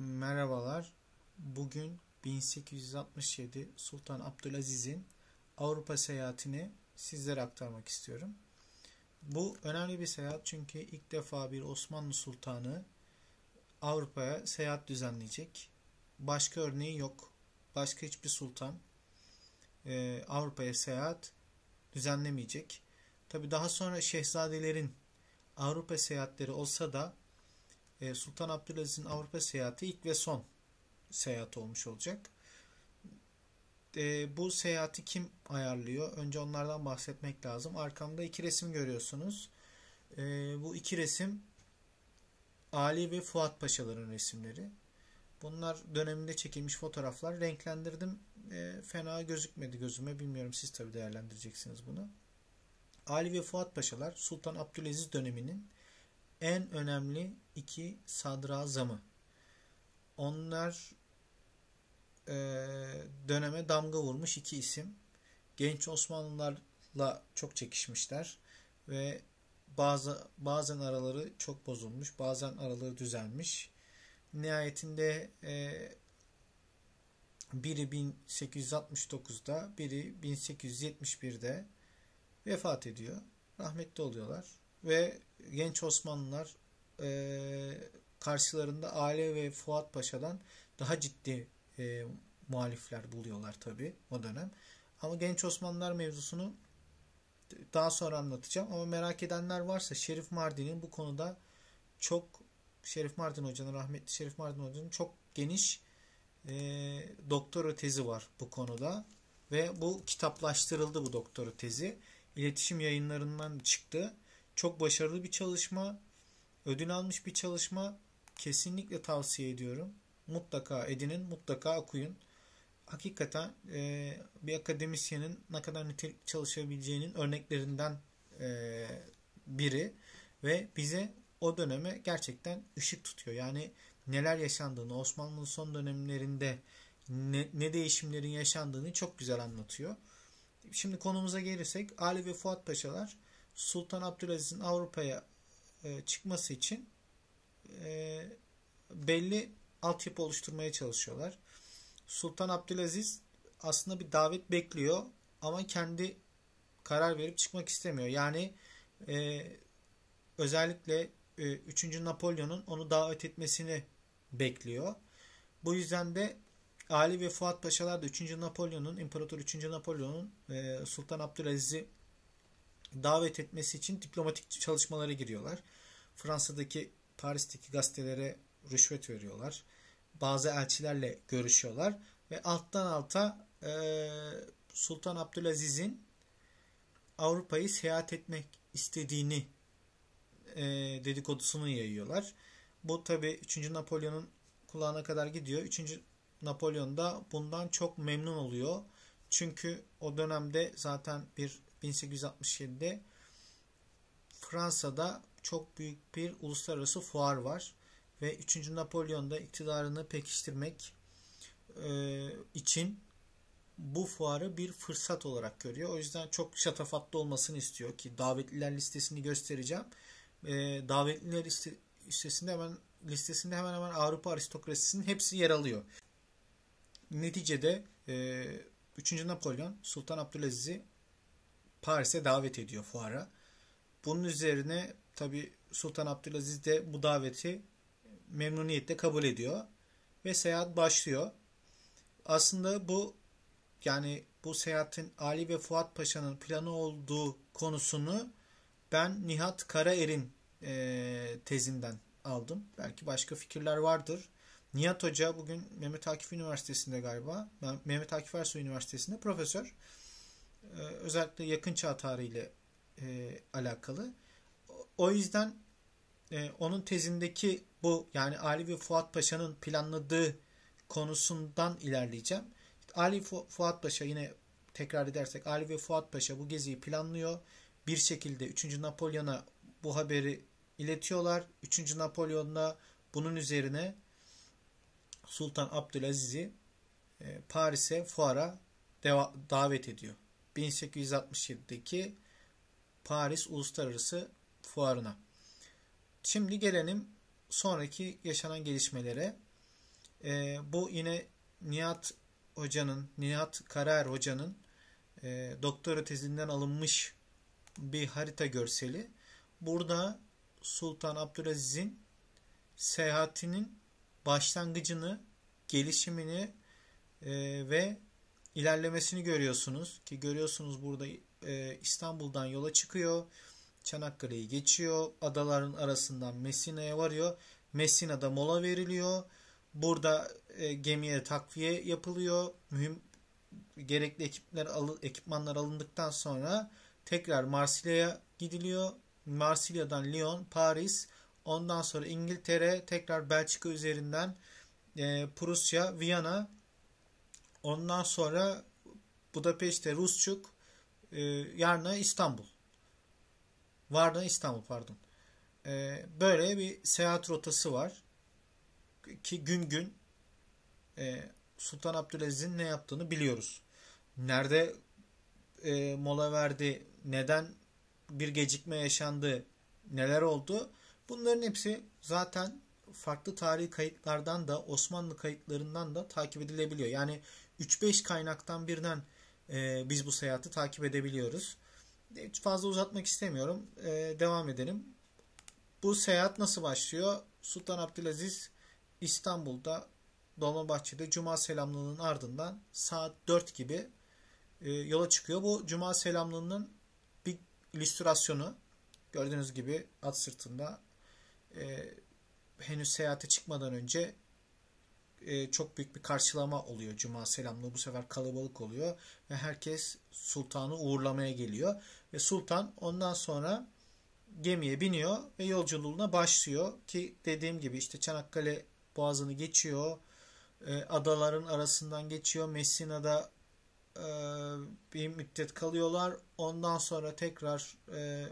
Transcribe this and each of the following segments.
Merhabalar. Bugün 1867 Sultan Abdülaziz'in Avrupa seyahatini sizlere aktarmak istiyorum. Bu önemli bir seyahat çünkü ilk defa bir Osmanlı sultanı Avrupa'ya seyahat düzenleyecek. Başka örneği yok. Başka hiçbir sultan e, Avrupa'ya seyahat düzenlemeyecek. Tabi daha sonra şehzadelerin Avrupa seyahatleri olsa da e, Sultan Abdülaziz'in Avrupa seyahati ilk ve son seyahat olmuş olacak. E, bu seyahati kim ayarlıyor? Önce onlardan bahsetmek lazım. Arkamda iki resim görüyorsunuz. E, bu iki resim Ali ve Fuat Paşaların resimleri. Bunlar döneminde çekilmiş fotoğraflar. Renklendirdim. E, fena gözükmedi gözüme. Bilmiyorum siz tabi değerlendireceksiniz bunu. Ali ve Fuat Paşalar Sultan Abdülaziz döneminin en önemli iki sadrazamı. Onlar e, döneme damga vurmuş iki isim. Genç Osmanlılarla çok çekişmişler ve bazı bazen araları çok bozulmuş, bazen araları düzelmiş. Nihayetinde e, biri 1869'da, biri 1871'de vefat ediyor. Rahmetli oluyorlar ve genç Osmanlılar e, karşılarında Ale ve Fuat Paşa'dan daha ciddi e, muhalifler buluyorlar tabi o dönem. Ama Genç Osmanlılar mevzusunu daha sonra anlatacağım. Ama merak edenler varsa Şerif Mardin'in bu konuda çok Şerif Mardin Hoca'nın rahmetli Şerif Mardin Hoca'nın çok geniş e, doktora tezi var bu konuda. Ve bu kitaplaştırıldı bu doktora tezi. İletişim yayınlarından çıktı. Çok başarılı bir çalışma. Ödül almış bir çalışma kesinlikle tavsiye ediyorum. Mutlaka edinin, mutlaka okuyun. Hakikaten e, bir akademisyenin ne kadar nitelik çalışabileceğinin örneklerinden e, biri ve bize o döneme gerçekten ışık tutuyor. Yani neler yaşandığını, Osmanlı'nın son dönemlerinde ne, ne değişimlerin yaşandığını çok güzel anlatıyor. Şimdi konumuza gelirsek Ali ve Fuat Paşalar Sultan Abdülaziz'in Avrupa'ya e, çıkması için e, belli altyapı oluşturmaya çalışıyorlar. Sultan Abdülaziz aslında bir davet bekliyor ama kendi karar verip çıkmak istemiyor. Yani e, özellikle e, 3. Napolyon'un onu davet etmesini bekliyor. Bu yüzden de Ali ve Fuat Paşalar da 3. Napolyon'un, İmparator 3. Napolyon'un e, Sultan Abdülaziz'i davet etmesi için diplomatik çalışmalara giriyorlar. Fransa'daki Paris'teki gazetelere rüşvet veriyorlar. Bazı elçilerle görüşüyorlar ve alttan alta e, Sultan Abdülaziz'in Avrupa'yı seyahat etmek istediğini e, dedikodusunu yayıyorlar. Bu tabi 3. Napolyon'un kulağına kadar gidiyor. 3. Napolyon da bundan çok memnun oluyor. Çünkü o dönemde zaten bir 1867'de Fransa'da çok büyük bir uluslararası fuar var ve 3. Napolyon'da iktidarını pekiştirmek e, için bu fuarı bir fırsat olarak görüyor. O yüzden çok şatafatlı olmasını istiyor ki davetliler listesini göstereceğim. E, davetliler listesinde hemen listesinde hemen hemen Avrupa aristokrasisinin hepsi yer alıyor. Neticede e, 3. Napolyon Sultan Abdülaziz'i Paris'e davet ediyor fuara. Bunun üzerine tabi Sultan Abdülaziz de bu daveti memnuniyetle kabul ediyor ve seyahat başlıyor. Aslında bu yani bu seyahatin Ali ve Fuat Paşa'nın planı olduğu konusunu ben Nihat Karaer'in e, tezinden aldım. Belki başka fikirler vardır. Nihat Hoca bugün Mehmet Akif Üniversitesi'nde galiba, Mehmet Akif Ersoy Üniversitesi'nde profesör. E, özellikle yakın çağ tarihiyle e, alakalı. O yüzden e, onun tezindeki bu yani Ali ve Fuat Paşa'nın planladığı konusundan ilerleyeceğim. Ali Fu Fuat Paşa yine tekrar edersek Ali ve Fuat Paşa bu geziyi planlıyor. Bir şekilde 3. Napolyon'a bu haberi iletiyorlar. 3. Napolyon'da bunun üzerine Sultan Abdülaziz'i e, Paris'e fuara davet ediyor. 1867'deki Paris Uluslararası Fuarına. Şimdi gelelim sonraki yaşanan gelişmelere. E, bu yine Nihat Hoca'nın, Nihat Karar Hoca'nın e, doktora tezinden alınmış bir harita görseli. Burada Sultan Abdülaziz'in seyahatinin başlangıcını, gelişimini e, ve ilerlemesini görüyorsunuz ki görüyorsunuz burada e, İstanbul'dan yola çıkıyor. Çanakkale'yi geçiyor. Adaların arasından Messina'ya varıyor. Messina'da mola veriliyor. Burada e, gemiye takviye yapılıyor. Mühim gerekli ekipler alı, ekipmanlar alındıktan sonra tekrar Marsilya'ya gidiliyor. Marsilya'dan Lyon, Paris, ondan sonra İngiltere, tekrar Belçika üzerinden e, Prusya, Viyana Ondan sonra Budapeşte Rusçuk, e, Yarna İstanbul. Varna İstanbul pardon. E, böyle bir seyahat rotası var. Ki gün gün e, Sultan Abdülaziz'in ne yaptığını biliyoruz. Nerede e, mola verdi, neden bir gecikme yaşandı, neler oldu. Bunların hepsi zaten farklı tarihi kayıtlardan da Osmanlı kayıtlarından da takip edilebiliyor. Yani 3-5 kaynaktan birden e, biz bu seyahati takip edebiliyoruz. E, hiç fazla uzatmak istemiyorum. E, devam edelim. Bu seyahat nasıl başlıyor? Sultan Abdülaziz İstanbul'da Dolmabahçe'de Cuma selamlığının ardından saat 4 gibi e, yola çıkıyor. Bu Cuma selamlığının bir illüstrasyonu. Gördüğünüz gibi at sırtında e, henüz seyahate çıkmadan önce e, çok büyük bir karşılama oluyor cuma selamlığı. Bu sefer kalabalık oluyor ve herkes sultanı uğurlamaya geliyor. Ve sultan ondan sonra gemiye biniyor ve yolculuğuna başlıyor. Ki dediğim gibi işte Çanakkale boğazını geçiyor. E, adaların arasından geçiyor. Messina'da e, bir müddet kalıyorlar. Ondan sonra tekrar e,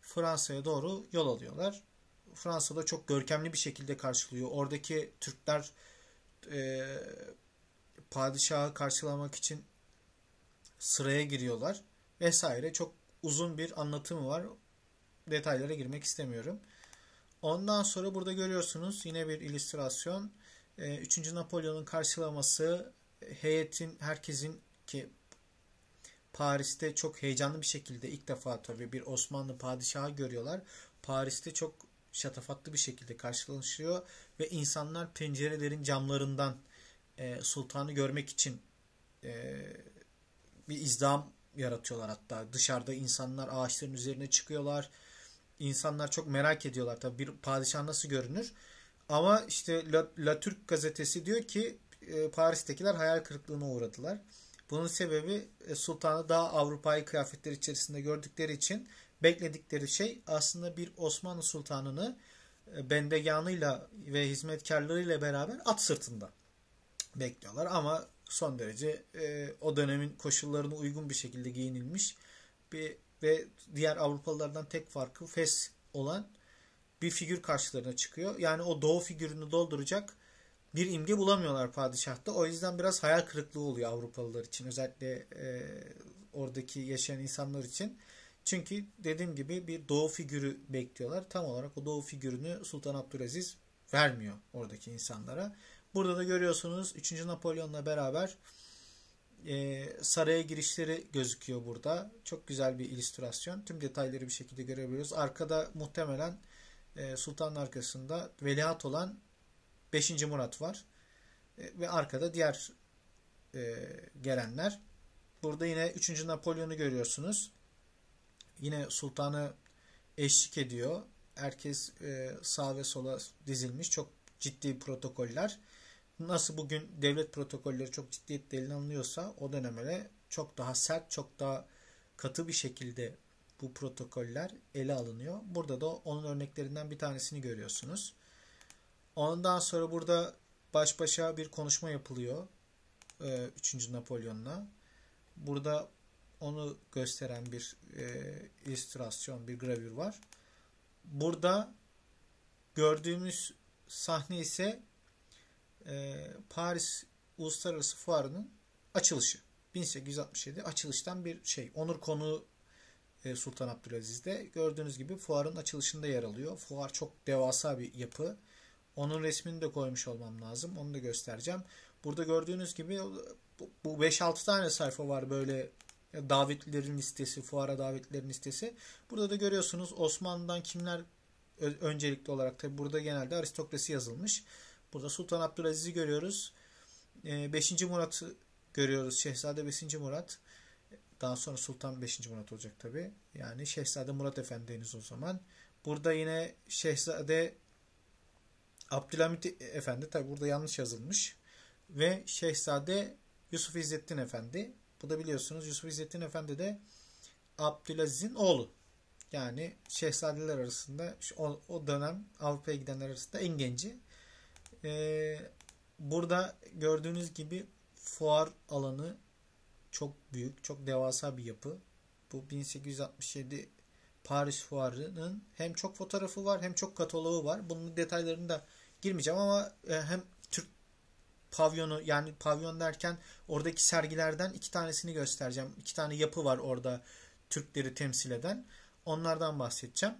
Fransa'ya doğru yol alıyorlar. Fransa'da çok görkemli bir şekilde karşılıyor. Oradaki Türkler e, padişahı karşılamak için sıraya giriyorlar vesaire. Çok uzun bir anlatımı var. Detaylara girmek istemiyorum. Ondan sonra burada görüyorsunuz yine bir illüstrasyon. 3. E, Napolyon'un karşılaması heyetin herkesin ki Paris'te çok heyecanlı bir şekilde ilk defa tabii bir Osmanlı padişahı görüyorlar. Paris'te çok şatafatlı bir şekilde karşılaşıyor ve insanlar pencerelerin camlarından e, sultanı görmek için e, bir izdam yaratıyorlar hatta. Dışarıda insanlar ağaçların üzerine çıkıyorlar. insanlar çok merak ediyorlar tabi bir padişah nasıl görünür. Ama işte La, La Türk gazetesi diyor ki e, Paris'tekiler hayal kırıklığına uğradılar. Bunun sebebi e, sultanı daha Avrupa'yı kıyafetler içerisinde gördükleri için bekledikleri şey aslında bir Osmanlı Sultanı'nı e, bendeganıyla ve hizmetkarlarıyla beraber at sırtında bekliyorlar. Ama son derece e, o dönemin koşullarına uygun bir şekilde giyinilmiş bir ve diğer Avrupalılardan tek farkı fes olan bir figür karşılarına çıkıyor. Yani o doğu figürünü dolduracak bir imge bulamıyorlar padişahta. O yüzden biraz hayal kırıklığı oluyor Avrupalılar için. Özellikle e, oradaki yaşayan insanlar için. Çünkü dediğim gibi bir doğu figürü bekliyorlar. Tam olarak o doğu figürünü Sultan Abdülaziz vermiyor oradaki insanlara. Burada da görüyorsunuz 3. Napolyon'la beraber e, saraya girişleri gözüküyor burada. Çok güzel bir illüstrasyon. Tüm detayları bir şekilde görebiliyoruz. Arkada muhtemelen e, sultanın arkasında veliaht olan 5. Murat var. E, ve arkada diğer e, gelenler. Burada yine 3. Napolyon'u görüyorsunuz yine sultanı eşlik ediyor. Herkes e, sağ ve sola dizilmiş. Çok ciddi protokoller. Nasıl bugün devlet protokolleri çok ciddiyetle eline alınıyorsa o dönemde çok daha sert, çok daha katı bir şekilde bu protokoller ele alınıyor. Burada da onun örneklerinden bir tanesini görüyorsunuz. Ondan sonra burada baş başa bir konuşma yapılıyor. 3. E, Napolyon'la. Burada onu gösteren bir e, illüstrasyon, bir gravür var. Burada gördüğümüz sahne ise e, Paris Uluslararası Fuarı'nın açılışı. 1867 açılıştan bir şey. Onur konuğu e, Sultan Abdülaziz'de. Gördüğünüz gibi fuarın açılışında yer alıyor. Fuar çok devasa bir yapı. Onun resmini de koymuş olmam lazım. Onu da göstereceğim. Burada gördüğünüz gibi bu 5-6 tane sayfa var böyle e, davetlilerin listesi, fuara davetlilerin listesi. Burada da görüyorsunuz Osmanlı'dan kimler öncelikli olarak tabi burada genelde aristokrasi yazılmış. Burada Sultan Abdülaziz'i görüyoruz. 5. E, Murat'ı görüyoruz. Şehzade 5. Murat. Daha sonra Sultan 5. Murat olacak tabi. Yani Şehzade Murat Efendi henüz o zaman. Burada yine Şehzade Abdülhamit Efendi tabi burada yanlış yazılmış. Ve Şehzade Yusuf İzzettin Efendi bu da biliyorsunuz Yusuf İzzettin Efendi de Abdülaziz'in oğlu. Yani şehzadeler arasında o, o dönem Avrupa'ya gidenler arasında en genci. Ee, burada gördüğünüz gibi fuar alanı çok büyük, çok devasa bir yapı. Bu 1867 Paris Fuarı'nın hem çok fotoğrafı var hem çok kataloğu var. Bunun detaylarını da girmeyeceğim ama e, hem pavyonu yani pavyon derken oradaki sergilerden iki tanesini göstereceğim. İki tane yapı var orada Türkleri temsil eden. Onlardan bahsedeceğim.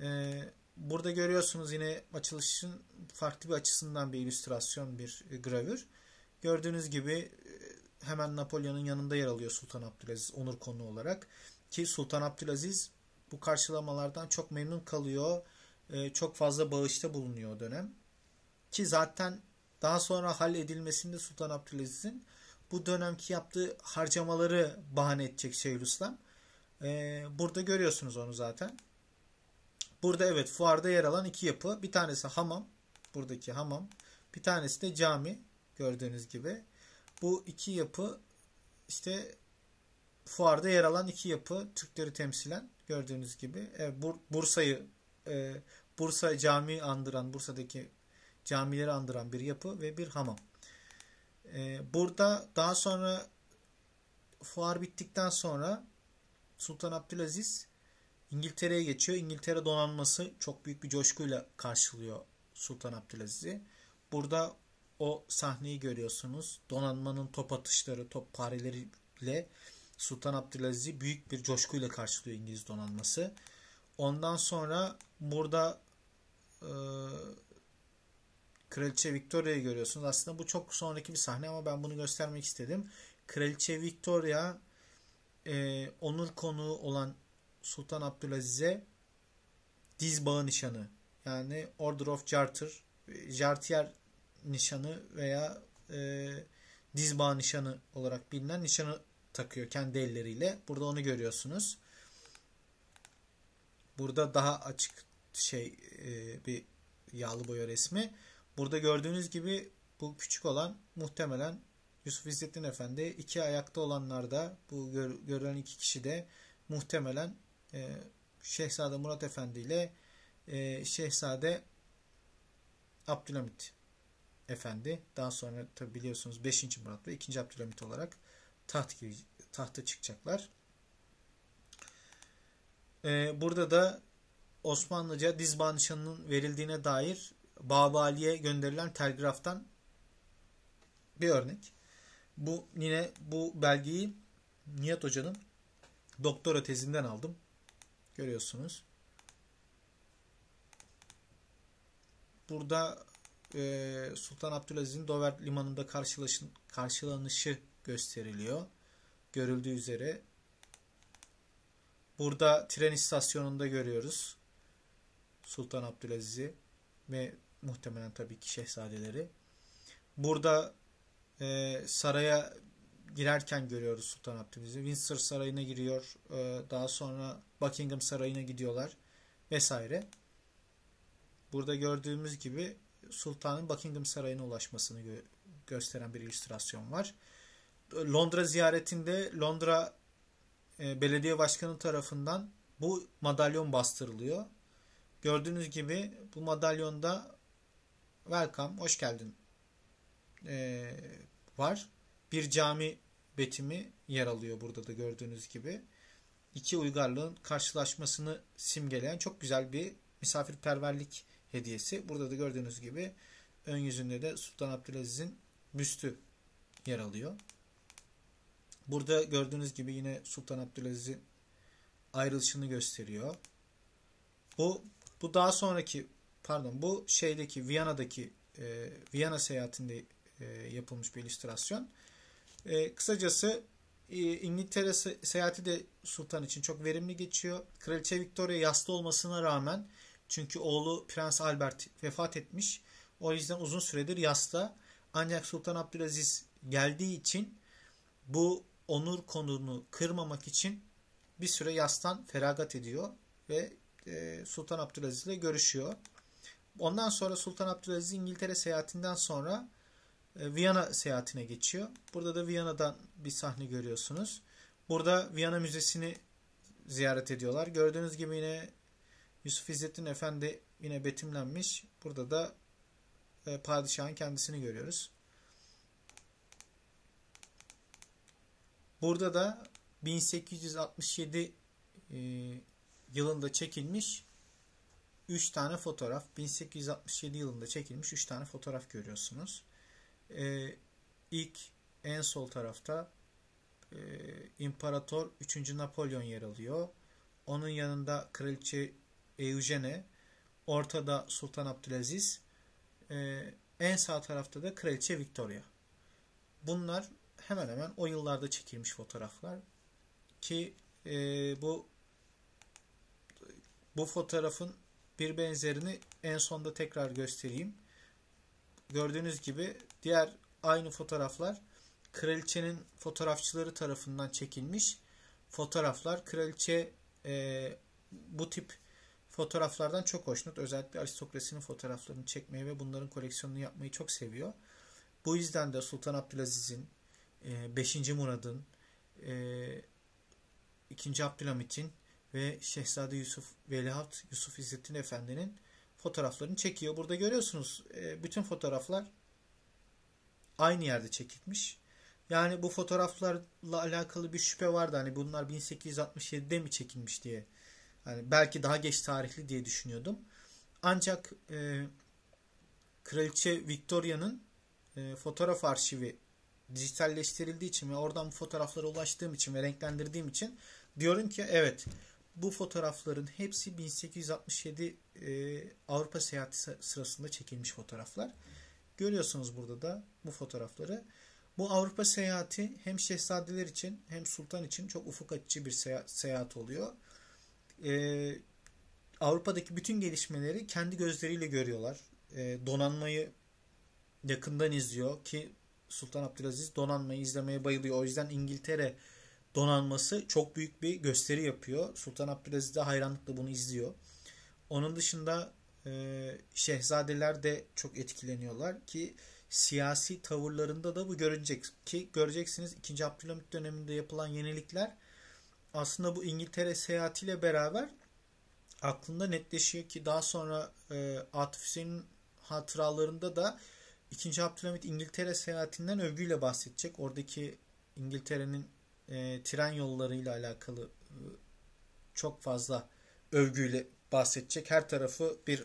Ee, burada görüyorsunuz yine açılışın farklı bir açısından bir illüstrasyon, bir e, gravür. Gördüğünüz gibi e, hemen Napolyon'un yanında yer alıyor Sultan Abdülaziz onur konu olarak. Ki Sultan Abdülaziz bu karşılamalardan çok memnun kalıyor. E, çok fazla bağışta bulunuyor o dönem. Ki zaten daha sonra halledilmesinde Sultan Abdülaziz'in bu dönemki yaptığı harcamaları bahane edecek Şeyhülislam. Ee, burada görüyorsunuz onu zaten. Burada evet fuarda yer alan iki yapı. Bir tanesi hamam. Buradaki hamam. Bir tanesi de cami. Gördüğünüz gibi. Bu iki yapı işte fuarda yer alan iki yapı Türkleri temsilen gördüğünüz gibi. Bursa'yı e, Bursa cami andıran Bursa'daki camileri andıran bir yapı ve bir hamam. E, burada daha sonra fuar bittikten sonra Sultan Abdülaziz İngiltere'ye geçiyor. İngiltere donanması çok büyük bir coşkuyla karşılıyor Sultan Abdülaziz'i. Burada o sahneyi görüyorsunuz. Donanmanın top atışları, top parileriyle Sultan Abdülaziz'i büyük bir coşkuyla karşılıyor İngiliz donanması. Ondan sonra burada e, Kraliçe Victoria'yı görüyorsunuz. Aslında bu çok sonraki bir sahne ama ben bunu göstermek istedim. Kraliçe Victoria e, onun konuğu olan Sultan Abdülaziz'e diz bağı nişanı yani Order of Charter Jartier nişanı veya e, diz bağı nişanı olarak bilinen nişanı takıyor kendi elleriyle. Burada onu görüyorsunuz. Burada daha açık şey e, bir yağlı boya resmi. Burada gördüğünüz gibi bu küçük olan muhtemelen Yusuf İzzettin Efendi. iki ayakta olanlarda bu gör, görülen iki kişi de muhtemelen e, Şehzade Murat Efendi ile e, Şehzade Abdülhamit Efendi. Daha sonra tabi biliyorsunuz 5. Murat ve 2. Abdülhamit olarak taht gibi tahta çıkacaklar. E, burada da Osmanlıca Dizbanşan'ın verildiğine dair Babali'ye gönderilen telgraftan bir örnek. Bu yine bu belgeyi Nihat Hoca'nın doktora tezinden aldım. Görüyorsunuz. Burada e, Sultan Abdülaziz'in Dover limanında karşılaşın, karşılanışı gösteriliyor. Görüldüğü üzere burada tren istasyonunda görüyoruz Sultan Abdülaziz'i ve muhtemelen tabii ki şehzadeleri. Burada e, saraya girerken görüyoruz Sultan Abdülaziz'i. Windsor Sarayı'na giriyor. E, daha sonra Buckingham Sarayı'na gidiyorlar vesaire. Burada gördüğümüz gibi Sultan'ın Buckingham Sarayı'na ulaşmasını gö- gösteren bir illüstrasyon var. Londra ziyaretinde Londra e, Belediye Başkanı tarafından bu madalyon bastırılıyor. Gördüğünüz gibi bu madalyonda welcome, hoş geldin ee, var. Bir cami betimi yer alıyor burada da gördüğünüz gibi. İki uygarlığın karşılaşmasını simgeleyen çok güzel bir misafirperverlik hediyesi. Burada da gördüğünüz gibi ön yüzünde de Sultan Abdülaziz'in büstü yer alıyor. Burada gördüğünüz gibi yine Sultan Abdülaziz'in ayrılışını gösteriyor. Bu bu daha sonraki pardon bu şeydeki Viyana'daki e, Viyana seyahatinde e, yapılmış bir illüstrasyon. E, kısacası e, İngiltere se seyahati de Sultan için çok verimli geçiyor. Kraliçe Victoria yaslı olmasına rağmen çünkü oğlu Prens Albert vefat etmiş. O yüzden uzun süredir yasta. Ancak Sultan Abdülaziz geldiği için bu onur konunu kırmamak için bir süre yastan feragat ediyor ve e, Sultan Abdülaziz ile görüşüyor. Ondan sonra Sultan Abdülaziz İngiltere seyahatinden sonra e, Viyana seyahatine geçiyor. Burada da Viyana'dan bir sahne görüyorsunuz. Burada Viyana Müzesi'ni ziyaret ediyorlar. Gördüğünüz gibi yine Yusuf İzzettin Efendi yine betimlenmiş. Burada da e, padişahın kendisini görüyoruz. Burada da 1867 e, yılında çekilmiş 3 tane fotoğraf. 1867 yılında çekilmiş 3 tane fotoğraf görüyorsunuz. Ee, ilk en sol tarafta e, İmparator 3. Napolyon yer alıyor. Onun yanında Kraliçe Eugene, ortada Sultan Abdülaziz, e, en sağ tarafta da Kraliçe Victoria. Bunlar hemen hemen o yıllarda çekilmiş fotoğraflar ki e, bu bu fotoğrafın bir benzerini en sonda tekrar göstereyim. Gördüğünüz gibi diğer aynı fotoğraflar kraliçenin fotoğrafçıları tarafından çekilmiş fotoğraflar. Kraliçe e, bu tip fotoğraflardan çok hoşnut. Özellikle aristokrasinin fotoğraflarını çekmeyi ve bunların koleksiyonunu yapmayı çok seviyor. Bu yüzden de Sultan Abdülaziz'in, 5. E, Murad'ın, 2. E, Abdülhamit'in ve Şehzade Yusuf Velihat Yusuf İzzettin Efendi'nin fotoğraflarını çekiyor. Burada görüyorsunuz e, bütün fotoğraflar aynı yerde çekilmiş. Yani bu fotoğraflarla alakalı bir şüphe vardı. Hani bunlar 1867'de mi çekilmiş diye. Yani belki daha geç tarihli diye düşünüyordum. Ancak e, Kraliçe Victoria'nın e, fotoğraf arşivi dijitalleştirildiği için ve oradan bu fotoğraflara ulaştığım için ve renklendirdiğim için diyorum ki evet bu fotoğrafların hepsi 1867 e, Avrupa seyahati sırasında çekilmiş fotoğraflar. Görüyorsunuz burada da bu fotoğrafları. Bu Avrupa seyahati hem şehzadeler için hem sultan için çok ufuk açıcı bir seyahat, oluyor. Ee, Avrupa'daki bütün gelişmeleri kendi gözleriyle görüyorlar. Ee, donanmayı yakından izliyor ki Sultan Abdülaziz donanmayı izlemeye bayılıyor. O yüzden İngiltere donanması çok büyük bir gösteri yapıyor. Sultan Abdülaziz de hayranlıkla bunu izliyor. Onun dışında e, şehzadeler de çok etkileniyorlar ki siyasi tavırlarında da bu görünecek ki göreceksiniz 2. Abdülhamit döneminde yapılan yenilikler aslında bu İngiltere seyahatiyle beraber aklında netleşiyor ki daha sonra e, Atif Hüseyin'in hatıralarında da 2. Abdülhamit İngiltere seyahatinden övgüyle bahsedecek. Oradaki İngiltere'nin e, tren yollarıyla alakalı e, çok fazla övgüyle bahsedecek. Her tarafı bir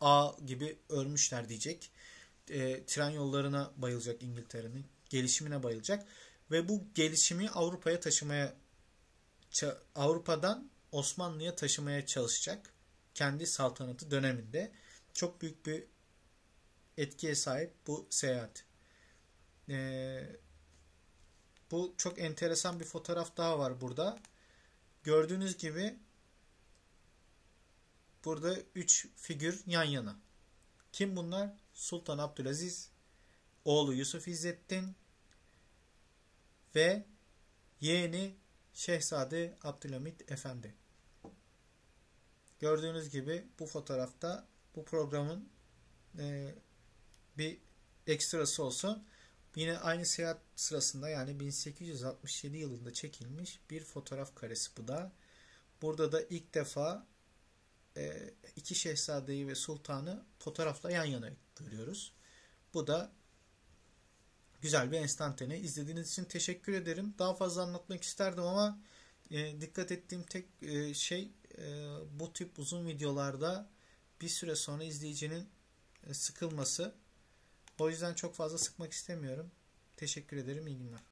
A gibi örmüşler diyecek. E, tren yollarına bayılacak İngiltere'nin. Gelişimine bayılacak. Ve bu gelişimi Avrupa'ya taşımaya Avrupa'dan Osmanlı'ya taşımaya çalışacak. Kendi saltanatı döneminde. Çok büyük bir etkiye sahip bu seyahat. Eee bu çok enteresan bir fotoğraf daha var burada. Gördüğünüz gibi burada 3 figür yan yana. Kim bunlar? Sultan Abdülaziz, oğlu Yusuf İzzettin ve yeğeni Şehzade Abdülhamit Efendi. Gördüğünüz gibi bu fotoğrafta bu programın e, bir ekstrası olsun. Yine aynı seyahat sırasında yani 1867 yılında çekilmiş bir fotoğraf karesi bu da. Burada da ilk defa e, iki şehzadeyi ve sultanı fotoğrafla yan yana görüyoruz. Bu da güzel bir enstantane. İzlediğiniz için teşekkür ederim. Daha fazla anlatmak isterdim ama e, dikkat ettiğim tek e, şey bu tip uzun videolarda bir süre sonra izleyicinin sıkılması. O yüzden çok fazla sıkmak istemiyorum. Teşekkür ederim. İyi günler.